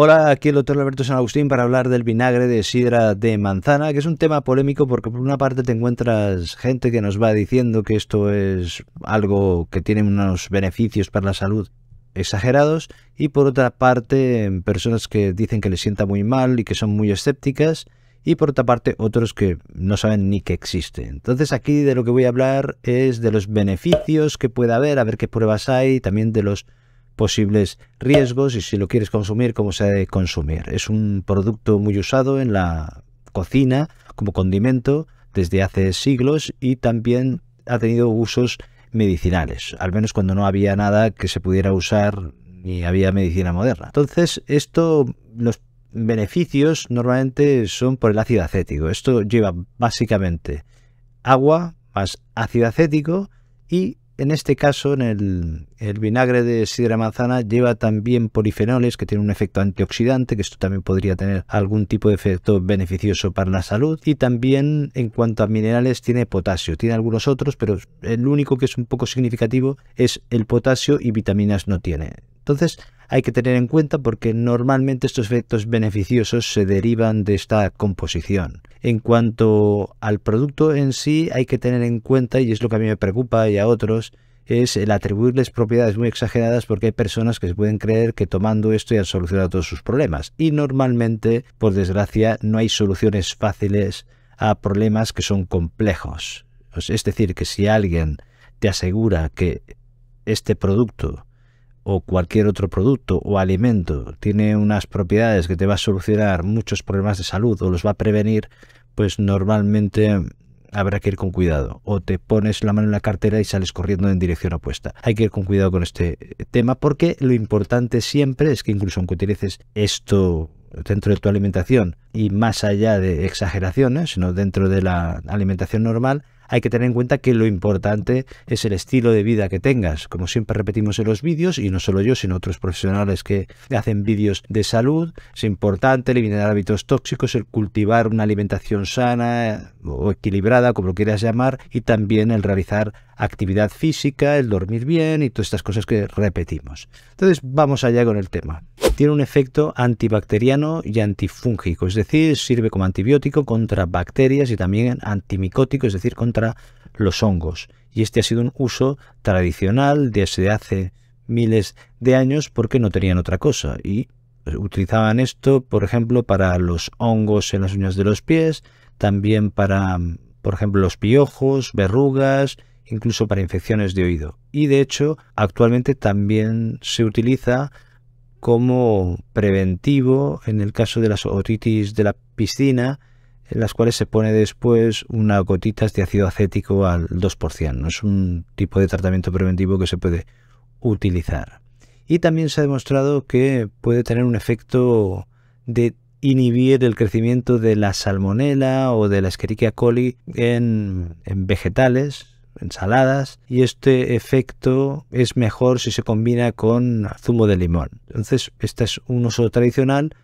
Hola, aquí el doctor Alberto San Agustín para hablar del vinagre de sidra de manzana, que es un tema polémico porque por una parte te encuentras gente que nos va diciendo que esto es algo que tiene unos beneficios para la salud exagerados y por otra parte personas que dicen que les sienta muy mal y que son muy escépticas y por otra parte otros que no saben ni que existe. Entonces aquí de lo que voy a hablar es de los beneficios que puede haber, a ver qué pruebas hay, también de los posibles riesgos y si lo quieres consumir, cómo se ha de consumir. Es un producto muy usado en la cocina como condimento desde hace siglos y también ha tenido usos medicinales, al menos cuando no había nada que se pudiera usar ni había medicina moderna. Entonces, esto, los beneficios normalmente son por el ácido acético. Esto lleva básicamente agua más ácido acético y en este caso, en el, vinagre de sidra manzana lleva también polifenoles que tienen un efecto antioxidante, que esto también podría tener algún tipo de efecto beneficioso para la salud. Y también en cuanto a minerales tiene potasio, tiene algunos otros, pero el único que es un poco significativo es el potasio y vitaminas no tiene. Entonces hay que tener en cuenta porque normalmente estos efectos beneficiosos se derivan de esta composición. En cuanto al producto en sí, hay que tener en cuenta, y es lo que a mí me preocupa y a otros, es el atribuirles propiedades muy exageradas porque hay personas que se pueden creer que tomando esto ya han solucionado todos sus problemas. Y normalmente, por desgracia, no hay soluciones fáciles a problemas que son complejos. Es decir, que si alguien te asegura que este producto o cualquier otro producto o alimento tiene unas propiedades que te va a solucionar muchos problemas de salud o los va a prevenir, pues normalmente habrá que ir con cuidado. O te pones la mano en la cartera y sales corriendo en dirección opuesta. Hay que ir con cuidado con este eh, tema porque lo importante siempre es que incluso aunque utilices esto dentro de tu alimentación y más allá de exageraciones, sino dentro de la alimentación normal, hay que tener en cuenta que lo importante es el estilo de vida que tengas. Como siempre repetimos en los vídeos, y no solo yo, sino otros profesionales que hacen vídeos de salud, es importante eliminar hábitos tóxicos, el cultivar una alimentación sana o equilibrada, como lo quieras llamar, y también el realizar actividad física, el dormir bien y todas estas cosas que repetimos. Entonces vamos allá con el tema. Tiene un efecto antibacteriano y antifúngico, es decir, sirve como antibiótico contra bacterias y también antimicótico, es decir, contra los hongos. Y este ha sido un uso tradicional desde hace miles de años porque no tenían otra cosa y utilizaban esto, por ejemplo, para los hongos en las uñas de los pies, también para, por ejemplo, los piojos, verrugas incluso para infecciones de oído. Y de hecho, actualmente también se utiliza como preventivo en el caso de las otitis de la piscina, en las cuales se pone después unas gotitas de ácido acético al 2%. Es un tipo de tratamiento preventivo que se puede utilizar. Y también se ha demostrado que puede tener un efecto de inhibir el crecimiento de la salmonela o de la escherichia coli en vegetales, ensaladas y este efecto es mejor si se combina con zumo de limón. Entonces, este es un uso tradicional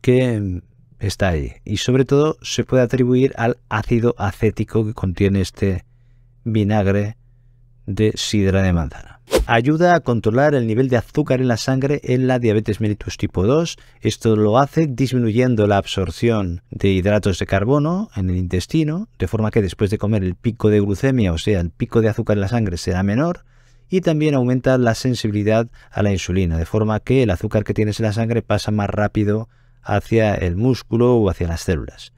que está ahí y sobre todo se puede atribuir al ácido acético que contiene este vinagre de sidra de manzana. Ayuda a controlar el nivel de azúcar en la sangre en la diabetes mellitus tipo 2. Esto lo hace disminuyendo la absorción de hidratos de carbono en el intestino, de forma que después de comer el pico de glucemia, o sea, el pico de azúcar en la sangre será menor, y también aumenta la sensibilidad a la insulina, de forma que el azúcar que tienes en la sangre pasa más rápido hacia el músculo o hacia las células.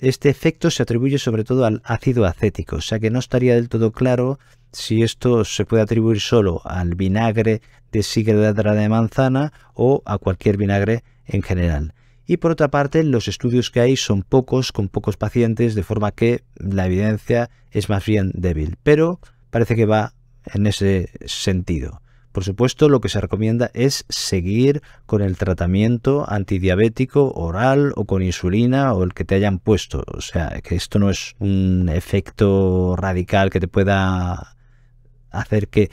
Este efecto se atribuye sobre todo al ácido acético, o sea que no estaría del todo claro si esto se puede atribuir solo al vinagre de sidra de manzana o a cualquier vinagre en general. Y por otra parte, los estudios que hay son pocos, con pocos pacientes, de forma que la evidencia es más bien débil, pero parece que va en ese sentido. Por supuesto, lo que se recomienda es seguir con el tratamiento antidiabético oral o con insulina o el que te hayan puesto. O sea, que esto no es un efecto radical que te pueda hacer que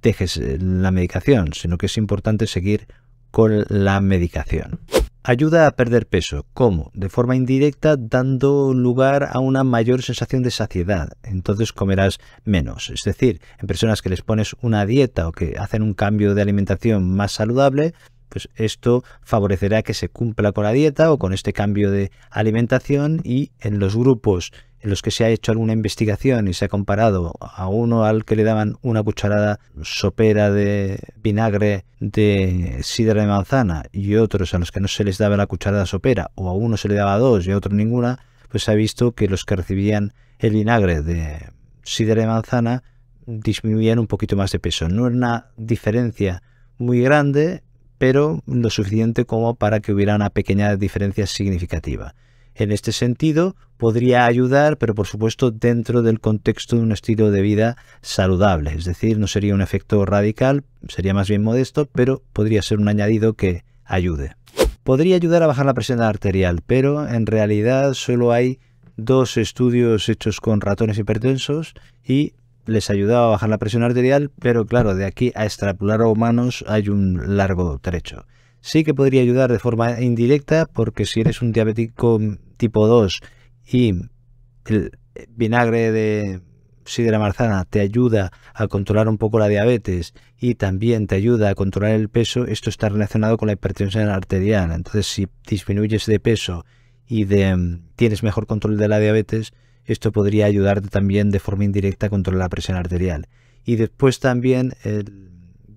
dejes la medicación, sino que es importante seguir con la medicación ayuda a perder peso. ¿Cómo? De forma indirecta, dando lugar a una mayor sensación de saciedad. Entonces comerás menos. Es decir, en personas que les pones una dieta o que hacen un cambio de alimentación más saludable, pues esto favorecerá que se cumpla con la dieta o con este cambio de alimentación y en los grupos en los que se ha hecho alguna investigación y se ha comparado a uno al que le daban una cucharada sopera de vinagre de sidra de manzana y otros a los que no se les daba la cucharada sopera o a uno se le daba dos y a otro ninguna, pues se ha visto que los que recibían el vinagre de sidra de manzana disminuían un poquito más de peso. No es una diferencia muy grande, pero lo suficiente como para que hubiera una pequeña diferencia significativa. En este sentido, podría ayudar, pero por supuesto dentro del contexto de un estilo de vida saludable. Es decir, no sería un efecto radical, sería más bien modesto, pero podría ser un añadido que ayude. Podría ayudar a bajar la presión arterial, pero en realidad solo hay dos estudios hechos con ratones hipertensos y les ayudaba a bajar la presión arterial, pero claro, de aquí a extrapolar a humanos hay un largo trecho sí que podría ayudar de forma indirecta porque si eres un diabético tipo 2 y el vinagre de sidra marzana te ayuda a controlar un poco la diabetes y también te ayuda a controlar el peso, esto está relacionado con la hipertensión arterial. Entonces, si disminuyes de peso y de, tienes mejor control de la diabetes, esto podría ayudarte también de forma indirecta a controlar la presión arterial. Y después también el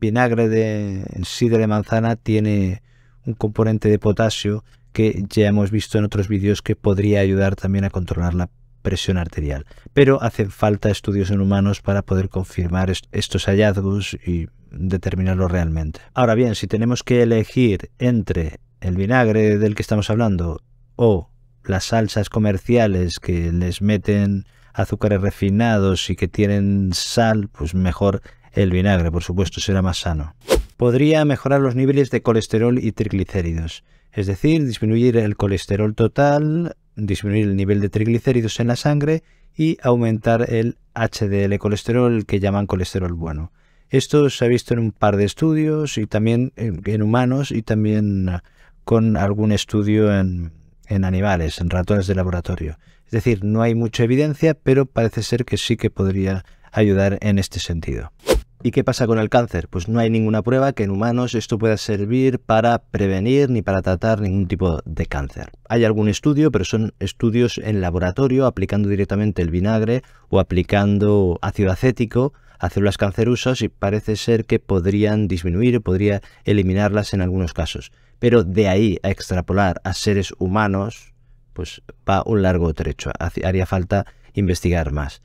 vinagre de sidra de manzana tiene un componente de potasio que ya hemos visto en otros vídeos que podría ayudar también a controlar la presión arterial. Pero hacen falta estudios en humanos para poder confirmar estos hallazgos y determinarlo realmente. Ahora bien, si tenemos que elegir entre el vinagre del que estamos hablando o las salsas comerciales que les meten azúcares refinados y que tienen sal, pues mejor el vinagre, por supuesto, será más sano. Podría mejorar los niveles de colesterol y triglicéridos, es decir, disminuir el colesterol total, disminuir el nivel de triglicéridos en la sangre y aumentar el HDL colesterol que llaman colesterol bueno. Esto se ha visto en un par de estudios y también en humanos y también ah, con algún estudio en, en animales, en ratones de laboratorio. Es decir, no hay mucha evidencia, pero parece ser que sí que podría ayudar en este sentido. ¿Y qué pasa con el cáncer? Pues no hay ninguna prueba que en humanos esto pueda servir para prevenir ni para tratar ningún tipo de cáncer. Hay algún estudio, pero son estudios en laboratorio aplicando directamente el vinagre o aplicando ácido acético a células cancerosas y parece ser que podrían disminuir, podría eliminarlas en algunos casos. Pero de ahí a extrapolar a seres humanos, pues va un largo trecho. Haría falta investigar más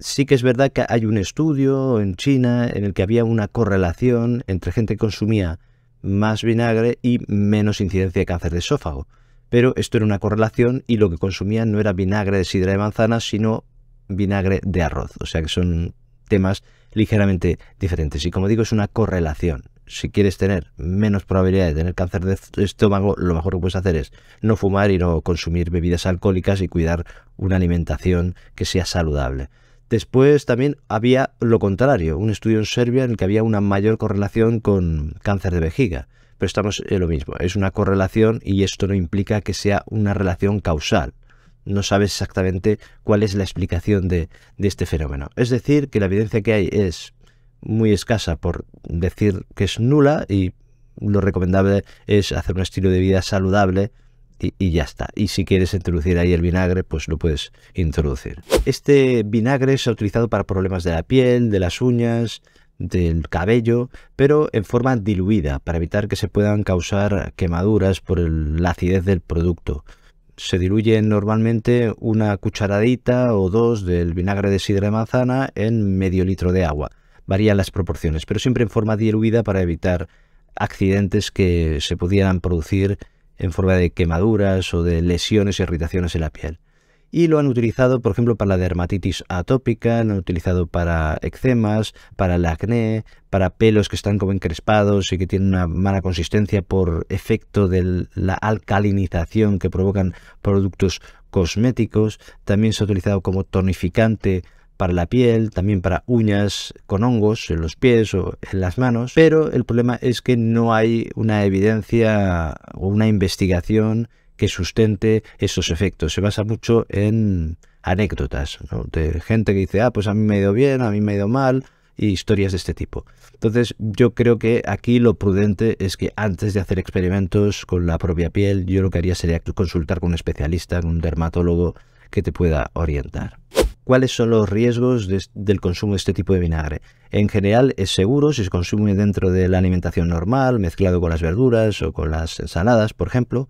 sí que es verdad que hay un estudio en China en el que había una correlación entre gente que consumía más vinagre y menos incidencia de cáncer de esófago. Pero esto era una correlación y lo que consumían no era vinagre de sidra de manzana, sino vinagre de arroz. O sea que son temas ligeramente diferentes. Y como digo, es una correlación. Si quieres tener menos probabilidad de tener cáncer de estómago, lo mejor que puedes hacer es no fumar y no consumir bebidas alcohólicas y cuidar una alimentación que sea saludable. Después también había lo contrario, un estudio en Serbia en el que había una mayor correlación con cáncer de vejiga. Pero estamos en lo mismo, es una correlación y esto no implica que sea una relación causal. No sabes exactamente cuál es la explicación de, este fenómeno. Es decir, que la evidencia que hay es muy escasa por decir que es nula y lo recomendable es hacer un estilo de vida saludable y, ya está. Y si quieres introducir ahí el vinagre, pues lo puedes introducir. Este vinagre se ha utilizado para problemas de la piel, de las uñas, del cabello, pero en forma diluida, para evitar que se puedan causar quemaduras por la acidez del producto. Se diluye normalmente una cucharadita o dos del vinagre de sidra de manzana en medio litro de agua. Varían las proporciones, pero siempre en forma diluida para evitar accidentes que se pudieran producir en forma de quemaduras o de lesiones y e irritaciones en la piel. Y lo han utilizado, por ejemplo, para la dermatitis atópica, lo han utilizado para eczemas, para el acné, para pelos que están como encrespados y que tienen una mala consistencia por efecto de la alcalinización que provocan productos cosméticos. También se ha utilizado como tonificante para la piel, también para uñas con hongos en los pies o en las manos, pero el problema es que no hay una evidencia o una investigación que sustente esos efectos. Se basa mucho en anécdotas de gente que dice, ah, pues a mí me ha ido bien, a mí me ha ido mal, y historias de este tipo. Entonces yo creo que aquí lo prudente es que antes de hacer experimentos con la propia piel, yo lo que haría sería consultar con un especialista, con un dermatólogo que te pueda orientar. ¿Cuáles son los riesgos del consumo de este tipo de vinagre? En general es seguro si se consume dentro de la alimentación normal, mezclado con las verduras o con las ensaladas, por ejemplo,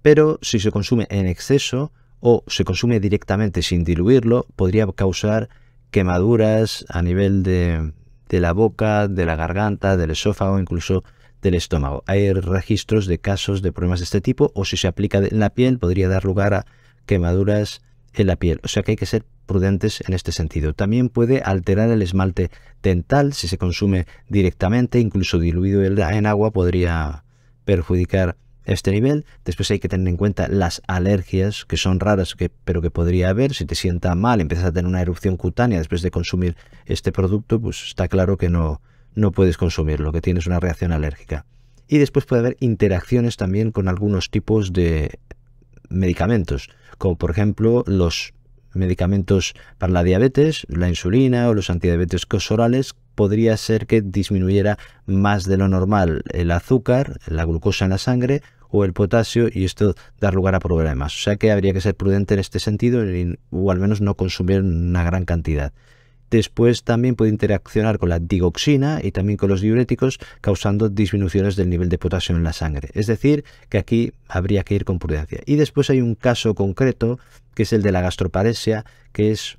pero si se consume en exceso o se consume directamente sin diluirlo, podría causar quemaduras a nivel de, de la boca, de la garganta, del esófago, incluso del estómago. Hay registros de casos de problemas de este tipo o si se aplica en la piel podría dar lugar a quemaduras en la piel, o sea que hay que ser prudentes en este sentido. También puede alterar el esmalte dental si se consume directamente, incluso diluido en agua podría perjudicar este nivel. Después hay que tener en cuenta las alergias, que son raras, pero que podría haber. Si te sienta mal, empiezas a tener una erupción cutánea después de consumir este producto, pues está claro que no, no puedes consumirlo, que tienes una reacción alérgica. Y después puede haber interacciones también con algunos tipos de medicamentos, como por ejemplo los medicamentos para la diabetes, la insulina o los antidiabetes orales, podría ser que disminuyera más de lo normal el azúcar, la glucosa en la sangre o el potasio y esto dar lugar a problemas. O sea que habría que ser prudente en este sentido o al menos no consumir una gran cantidad. Después también puede interaccionar con la digoxina y también con los diuréticos, causando disminuciones del nivel de potasio en la sangre. Es decir, que aquí habría que ir con prudencia. Y después hay un caso concreto, que es el de la gastroparesia, que es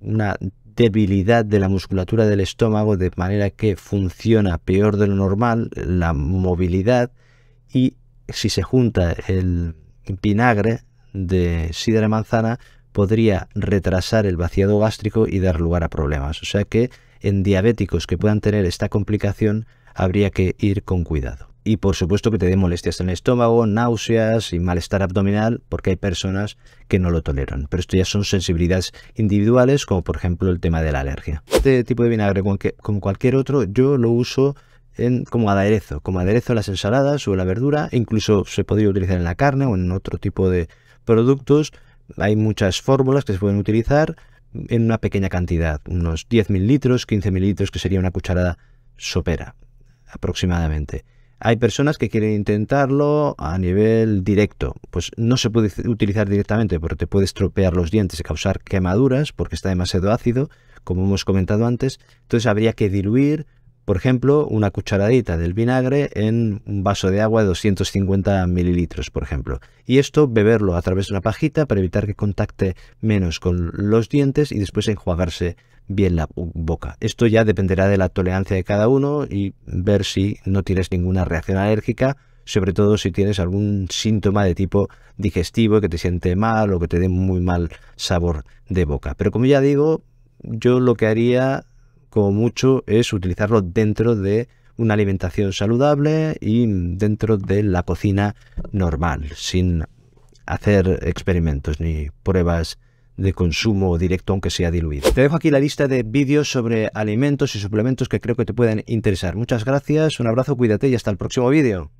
una debilidad de la musculatura del estómago de manera que funciona peor de lo normal la movilidad y si se junta el vinagre de sidra de manzana podría retrasar el vaciado gástrico y dar lugar a problemas. O sea que en diabéticos que puedan tener esta complicación habría que ir con cuidado. Y por supuesto que te dé molestias en el estómago, náuseas y malestar abdominal, porque hay personas que no lo toleran. Pero esto ya son sensibilidades individuales, como por ejemplo el tema de la alergia. Este tipo de vinagre, como cualquier otro, yo lo uso en, como aderezo, como aderezo a las ensaladas o a la verdura, incluso se podría utilizar en la carne o en otro tipo de productos, hay muchas fórmulas que se pueden utilizar en una pequeña cantidad, unos 10 litros, 15 litros, que sería una cucharada sopera aproximadamente. Hay personas que quieren intentarlo a nivel directo. Pues no se puede utilizar directamente porque te puede estropear los dientes y causar quemaduras porque está demasiado ácido, como hemos comentado antes. Entonces habría que diluir por ejemplo, una cucharadita del vinagre en un vaso de agua de 250 mililitros, por ejemplo. Y esto beberlo a través de una pajita para evitar que contacte menos con los dientes y después enjuagarse bien la boca. Esto ya dependerá de la tolerancia de cada uno y ver si no tienes ninguna reacción alérgica, sobre todo si tienes algún síntoma de tipo digestivo que te siente mal o que te dé muy mal sabor de boca. Pero como ya digo, yo lo que haría como mucho es utilizarlo dentro de una alimentación saludable y dentro de la cocina normal, sin hacer experimentos ni pruebas de consumo directo aunque sea diluido. Te dejo aquí la lista de vídeos sobre alimentos y suplementos que creo que te pueden interesar. Muchas gracias, un abrazo, cuídate y hasta el próximo vídeo.